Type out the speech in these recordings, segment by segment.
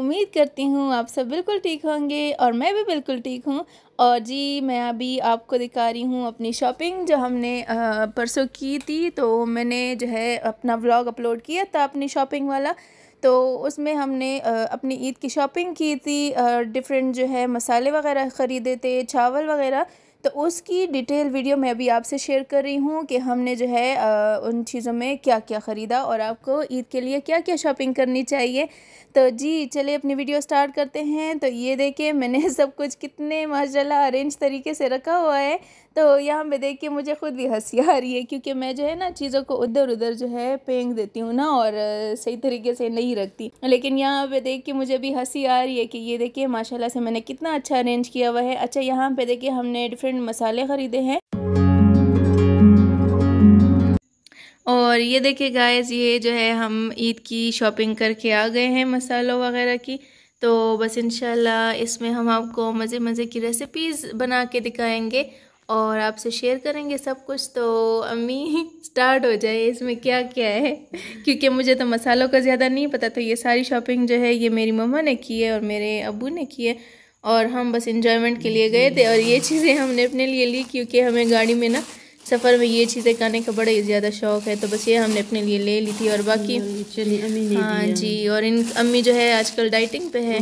उम्मीद करती हूँ आप सब बिल्कुल ठीक होंगे और मैं भी बिल्कुल ठीक हूँ और जी मैं अभी आपको दिखा रही हूँ अपनी शॉपिंग जो हमने परसों की थी तो मैंने जो है अपना व्लॉग अपलोड किया था अपनी शॉपिंग वाला तो उसमें हमने अपनी ईद की शॉपिंग की थी डिफरेंट जो है मसाले वगैरह ख़रीदे थे चावल वगैरह तो उसकी डिटेल वीडियो मैं अभी आपसे शेयर कर रही हूँ कि हमने जो है आ, उन चीज़ों में क्या क्या ख़रीदा और आपको ईद के लिए क्या क्या शॉपिंग करनी चाहिए तो जी चले अपनी वीडियो स्टार्ट करते हैं तो ये देखें मैंने सब कुछ कितने माशाल्लाह अरेंज तरीके से रखा हुआ है तो यहाँ पे देख के मुझे ख़ुद भी हंसी आ रही है क्योंकि मैं जो है ना चीज़ों को उधर उधर जो है फेंक देती हूँ ना और सही तरीके से नहीं रखती लेकिन यहाँ पे देख के मुझे भी हंसी आ रही है कि ये देखिए माशाल्लाह से मैंने कितना अच्छा अरेंज किया हुआ है अच्छा यहाँ पे देखिए हमने डिफरेंट मसाले ख़रीदे हैं और ये देखिए गाइस ये जो है हम ईद की शॉपिंग करके आ गए हैं मसालों वगैरह की तो बस इनशाला इसमें हम आपको मज़े मज़े की रेसिपीज़ बना के दिखाएंगे और आपसे शेयर करेंगे सब कुछ तो अम्मी स्टार्ट हो जाए इसमें क्या क्या है क्योंकि मुझे तो मसालों का ज़्यादा नहीं पता तो ये सारी शॉपिंग जो है ये मेरी मम्मा ने की है और मेरे अबू ने की है और हम बस इन्जॉयमेंट के लिए गए थे और ये चीज़ें हमने अपने लिए ली क्योंकि हमें गाड़ी में ना सफ़र में ये चीज़ें करने का बड़ा ही ज़्यादा शौक है तो बस ये हमने अपने लिए ले ली थी और बाकी हाँ जी और इन अम्मी जो है आजकल डाइटिंग पे है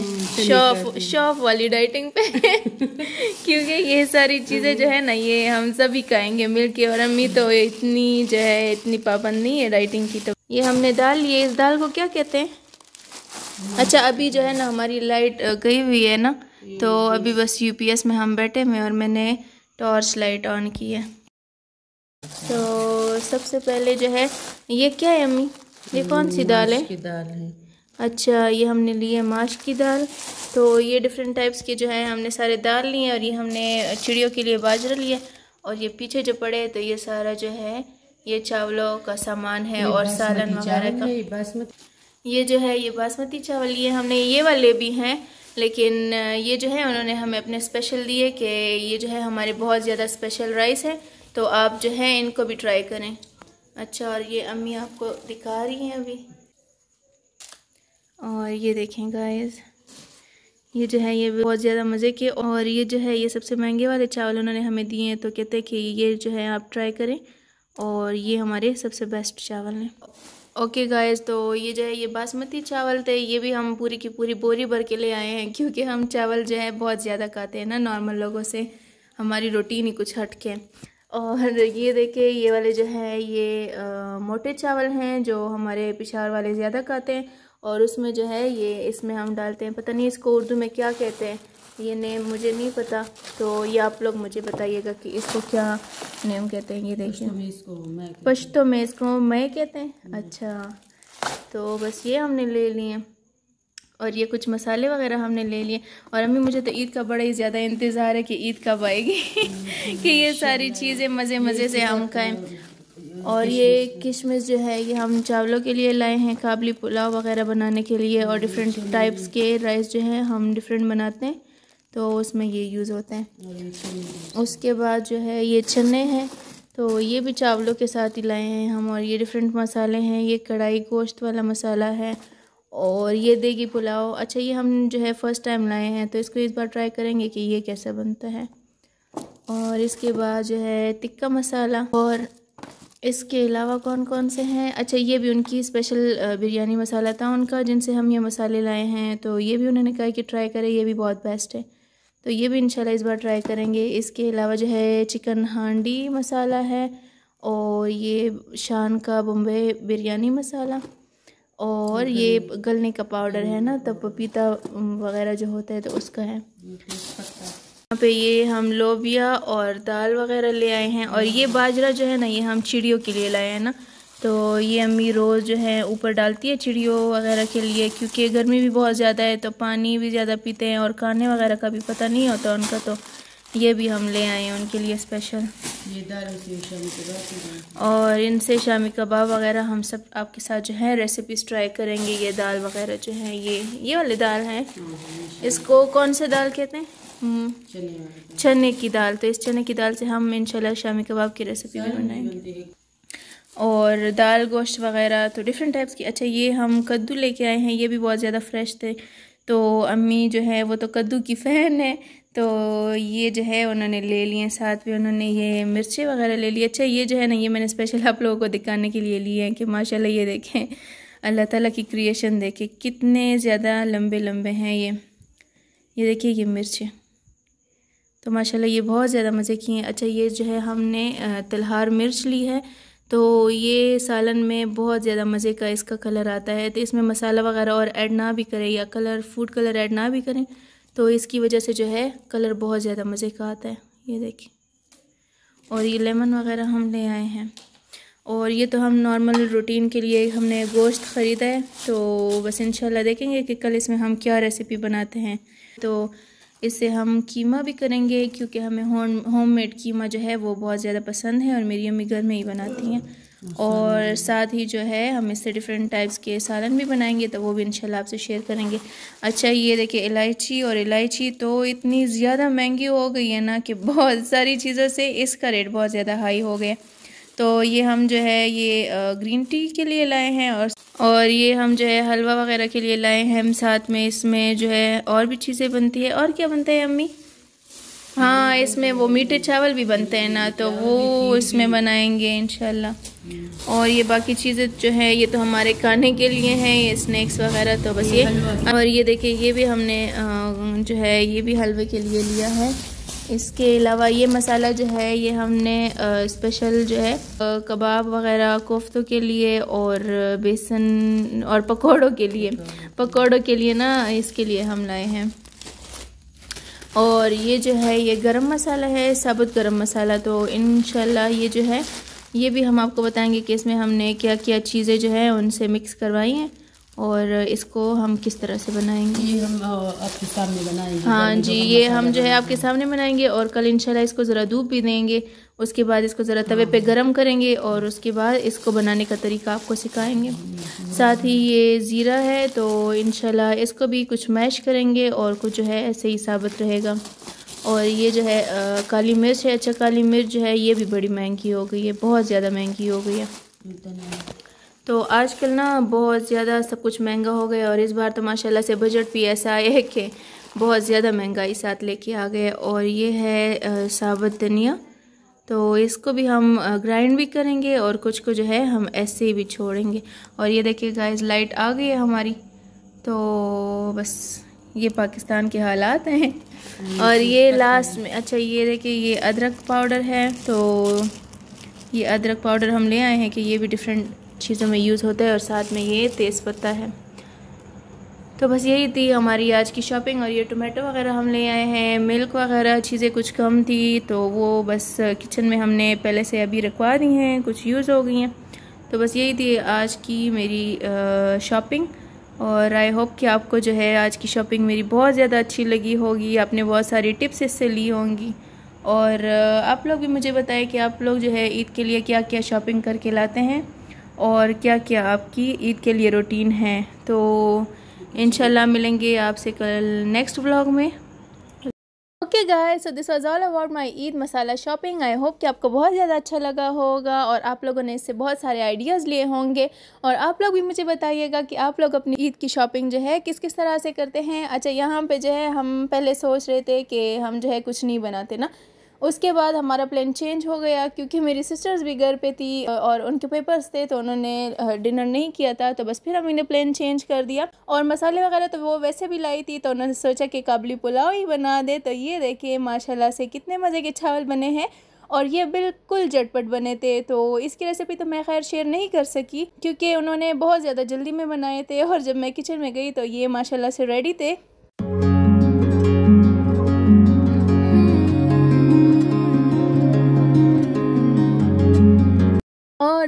शॉप शॉप वाली डाइटिंग पे क्योंकि ये सारी चीज़ें जो है ना ये हम सभी खाएंगे मिल के और अम्मी तो इतनी जो है इतनी पाबंद नहीं है डाइटिंग की तो ये हमने दाल लिए इस दाल को क्या कहते हैं अच्छा अभी जो है ना हमारी लाइट गई हुई है ना तो अभी बस यूपीएस में हम बैठे हुए और मैंने टॉर्च लाइट ऑन की है तो सबसे पहले जो है ये क्या है अम्मी ये कौन सी दाल है दाल है अच्छा ये हमने ली है माश की दाल तो ये डिफरेंट टाइप्स के जो है हमने सारे दाल लिए और ये हमने चिड़ियों के लिए बाजरा लिए और ये पीछे जो पड़े तो ये सारा जो है ये चावलों का सामान है और सालन वगैरह का ये जो है ये बासमती चावल लिए हमने ये वाले भी हैं लेकिन ये जो है उन्होंने हमें अपने स्पेशल दिए कि ये जो है हमारे बहुत ज़्यादा स्पेशल राइस है तो आप जो है इनको भी ट्राई करें अच्छा और ये अम्मी आपको दिखा रही हैं अभी और ये देखें गाइस ये जो है ये बहुत ज़्यादा मज़े के और ये जो है ये सबसे महंगे वाले चावल उन्होंने हमें दिए हैं तो कहते हैं कि ये जो है आप ट्राई करें और ये हमारे सबसे बेस्ट चावल हैं ओके गाइस तो ये जो है ये बासमती चावल थे ये भी हम पूरी की पूरी बोरी भर के ले आए हैं क्योंकि हम चावल जो है बहुत ज़्यादा खाते हैं ना नॉर्मल लोगों से हमारी रोटीन ही कुछ हट के और ये देखे ये वाले जो है ये आ, मोटे चावल हैं जो हमारे पिशावर वाले ज़्यादा खाते हैं और उसमें जो है ये इसमें हम डालते हैं पता नहीं इसको उर्दू में क्या कहते हैं ये नेम मुझे नहीं पता तो ये आप लोग मुझे बताइएगा कि इसको क्या नेम कहते हैं ये देखिए पश्तो में इसको मैं कहते हैं हम्म। अच्छा तो बस ये हमने ले लिए और ये कुछ मसाले वगैरह हमने ले लिए और अम्मी मुझे तो ईद का बड़ा ही ज़्यादा इंतज़ार है कि ईद कब आएगी कि ये सारी चीज़ें मज़े मज़े से हम खाएं और ये किशमिश जो है ये हम चावलों के लिए लाए हैं काबली पुलाव वगैरह बनाने के लिए और डिफरेंट टाइप्स के राइस जो है हम डिफरेंट बनाते हैं तो उसमें ये यूज़ होते हैं उसके बाद जो है ये छन्ने हैं तो ये भी चावलों के साथ ही लाए हैं हम और ये डिफरेंट मसाले हैं ये कढ़ाई गोश्त वाला मसाला है और ये देगी पुलाव अच्छा ये हम जो है फ़र्स्ट टाइम लाए हैं तो इसको इस बार ट्राई करेंगे कि ये कैसा बनता है और इसके बाद जो है टिक्का मसाला और इसके अलावा कौन कौन से हैं अच्छा ये भी उनकी स्पेशल बिरयानी मसाला था उनका जिनसे हम ये मसाले लाए हैं तो ये भी उन्होंने कहा कि ट्राई करें ये भी बहुत बेस्ट है तो ये भी इंशाल्लाह इस बार ट्राई करेंगे इसके अलावा जो है चिकन हांडी मसाला है और ये शान का बम्बे बिरयानी मसाला और ये गलने का पाउडर है ना तो पपीता वगैरह जो होता है तो उसका है यहाँ पे ये हम लोबिया और दाल वगैरह ले आए हैं और ये बाजरा जो है ना ये हम चिड़ियों के लिए लाए हैं ना तो ये अम्मी रोज़ जो है ऊपर डालती है चिड़ियों वगैरह के लिए क्योंकि गर्मी भी बहुत ज़्यादा है तो पानी भी ज़्यादा पीते हैं और खाने वगैरह का भी पता नहीं होता उनका तो ये भी हम ले आए हैं उनके लिए स्पेशल और इनसे शामी कबाब वगैरह हम सब आपके साथ जो है रेसिपीज ट्राई करेंगे ये दाल वगैरह जो है ये ये वाले दाल हैं इसको कौन सा दाल कहते हैं हम्म। चने की दाल तो इस चने की दाल से हम इंशाल्लाह शामी कबाब की रेसिपी भी बनाएंगे और दाल गोश्त वगैरह तो डिफरेंट टाइप्स की अच्छा ये हम कद्दू लेके आए हैं ये भी बहुत ज़्यादा फ्रेश थे तो अम्मी जो है वो तो कद्दू की फ़ैन है तो ये जो है उन्होंने ले लिए साथ में उन्होंने ये मिर्चें वगैरह ले ली अच्छा ये जो है ना ये मैंने स्पेशल आप लोगों को दिखाने के लिए लिए हैं कि माशाल्लाह ये देखें अल्लाह ताला की क्रिएशन देखें कितने ज़्यादा लंबे लंबे हैं ये ये देखिए ये मिर्चें तो माशाल्लाह ये बहुत ज़्यादा मज़े की हैं अच्छा ये जो है हमने तिलहार मिर्च ली है तो ये सालन में बहुत ज़्यादा मज़े का इसका कलर आता है तो इसमें मसाला वगैरह और ऐड ना भी करें या कलर फूड कलर ऐड ना भी करें तो इसकी वजह से जो है कलर बहुत ज़्यादा मज़े का आता है ये देखिए और ये लेमन वगैरह हम ले आए हैं और ये तो हम नॉर्मल रूटीन के लिए हमने गोश्त ख़रीदा है तो बस इंशाल्लाह देखेंगे कि कल इसमें हम क्या रेसिपी बनाते हैं तो इससे हम कीमा भी करेंगे क्योंकि हमें होम होम मेड कीमा जो है वो बहुत ज़्यादा पसंद है और मेरी अम्मी घर में ही बनाती हैं और साथ ही जो है हम इससे डिफरेंट टाइप्स के सालन भी बनाएंगे तो वो भी इंशाल्लाह आपसे शेयर करेंगे अच्छा ये देखिए इलायची और इलायची तो इतनी ज़्यादा महंगी हो गई है ना कि बहुत सारी चीज़ों से इसका रेट बहुत ज़्यादा हाई हो गया तो ये हम जो है ये ग्रीन टी के लिए लाए हैं और और ये हम जो है हलवा वगैरह के लिए लाए हैं हम साथ में इसमें जो है और भी चीज़ें बनती है और क्या बनता है अम्मी हाँ इसमें वो मीठे चावल भी बनते हैं ना तो वो इसमें बनाएंगे इनशाला और ये बाकी चीज़ें जो है ये तो हमारे खाने के लिए हैं ये स्नैक्स वगैरह तो बस ये, ये और ये देखिए ये भी हमने जो है ये भी हलवे के लिए लिया है इसके अलावा ये मसाला जो है ये हमने स्पेशल जो है कबाब वगैरह कोफ्तों के लिए और बेसन और पकौड़ों के लिए पकौड़ों के लिए ना इसके लिए हम लाए हैं और ये जो है ये गरम मसाला है साबुत गरम मसाला तो इन ये जो है ये भी हम आपको बताएंगे कि इसमें हमने क्या क्या चीज़ें जो है उनसे मिक्स करवाई हैं और इसको हम किस तरह से बनाएंगे ये हम आपके सामने बनाएंगे हाँ जी ये हम जो है आपके सामने बनाएंगे और कल इंशाल्लाह इसको ज़रा धूप भी देंगे उसके बाद इसको ज़रा तवे पे हाँ। गरम करेंगे और उसके बाद इसको बनाने का तरीका आपको सिखाएंगे साथ ही ये ज़ीरा है तो इनशाला इसको भी कुछ मैश करेंगे और कुछ जो है ऐसे ही साबित रहेगा और ये जो है आ, काली मिर्च है अच्छा काली मिर्च जो है ये भी बड़ी महंगी हो गई है बहुत ज़्यादा महंगी हो गई है तो आजकल ना बहुत ज़्यादा सब कुछ महंगा हो गया और इस बार तो माशाल्लाह से बजट भी ऐसा आया है कि बहुत ज़्यादा महंगाई साथ लेके आ गए और ये है साबुत धनिया तो इसको भी हम ग्राइंड भी करेंगे और कुछ को जो है हम ऐसे ही भी छोड़ेंगे और ये देखिए गाइस लाइट आ गई है हमारी तो बस ये पाकिस्तान के हालात हैं और ये लास्ट में अच्छा ये देखिए ये अदरक पाउडर है तो ये अदरक पाउडर हम ले आए हैं कि ये भी डिफरेंट चीज़ों में यूज़ होता है और साथ में ये तेज़पत्ता है तो बस यही थी हमारी आज की शॉपिंग और ये टोमेटो वगैरह हम ले आए हैं मिल्क वगैरह चीज़ें कुछ कम थी तो वो बस किचन में हमने पहले से अभी रखवा दी हैं कुछ यूज़ हो गई हैं तो बस यही थी आज की मेरी शॉपिंग और आई होप कि आपको जो है आज की शॉपिंग मेरी बहुत ज़्यादा अच्छी लगी होगी आपने बहुत सारी टिप्स इससे ली होंगी और आप लोग भी मुझे बताएं कि आप लोग जो है ईद के लिए क्या क्या शॉपिंग करके लाते हैं और क्या क्या आपकी ईद के लिए रूटीन है तो इन मिलेंगे आपसे कल नेक्स्ट व्लॉग में okay guys so this was all about my Eid masala shopping I hope कि आपको बहुत ज़्यादा अच्छा लगा होगा और आप लोगों ने इससे बहुत सारे आइडियाज़ लिए होंगे और आप लोग भी मुझे बताइएगा कि आप लोग अपनी ईद की शॉपिंग जो है किस किस तरह से करते हैं अच्छा यहाँ पे जो है हम पहले सोच रहे थे कि हम जो है कुछ नहीं बनाते ना उसके बाद हमारा प्लान चेंज हो गया क्योंकि मेरी सिस्टर्स भी घर पे थी और उनके पेपर्स थे तो उन्होंने डिनर नहीं किया था तो बस फिर हमने प्लान चेंज कर दिया और मसाले वगैरह तो वो वैसे भी लाई थी तो उन्होंने सोचा कि काबली पुलाव ही बना दे तो ये देखिए माशाला से कितने मज़े के चावल बने हैं और ये बिल्कुल झटपट बने थे तो इसकी रेसिपी तो मैं खैर शेयर नहीं कर सकी क्योंकि उन्होंने बहुत ज़्यादा जल्दी में बनाए थे और जब मैं किचन में गई तो ये माशाल्लाह से रेडी थे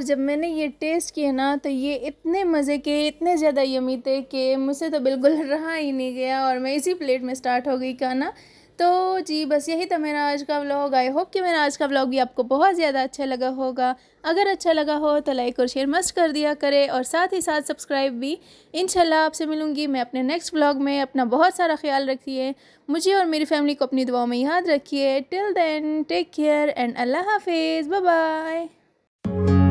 जब मैंने ये टेस्ट किए ना तो ये इतने मज़े के इतने ज़्यादा यमी थे कि मुझसे तो बिल्कुल रहा ही नहीं गया और मैं इसी प्लेट में स्टार्ट हो गई खाना तो जी बस यही था मेरा आज का व्लॉग आई होप कि मेरा आज का व्लॉग भी आपको बहुत ज़्यादा अच्छा लगा होगा अगर अच्छा लगा हो तो लाइक और शेयर मस्त कर दिया करें और साथ ही साथ सब्सक्राइब भी इंशाल्लाह आपसे मिलूँगी मैं अपने नेक्स्ट व्लॉग में अपना बहुत सारा ख्याल रखिए मुझे और मेरी फैमिली को अपनी दुआओं में याद रखिए till then take care and Allah हाफिज़ बाय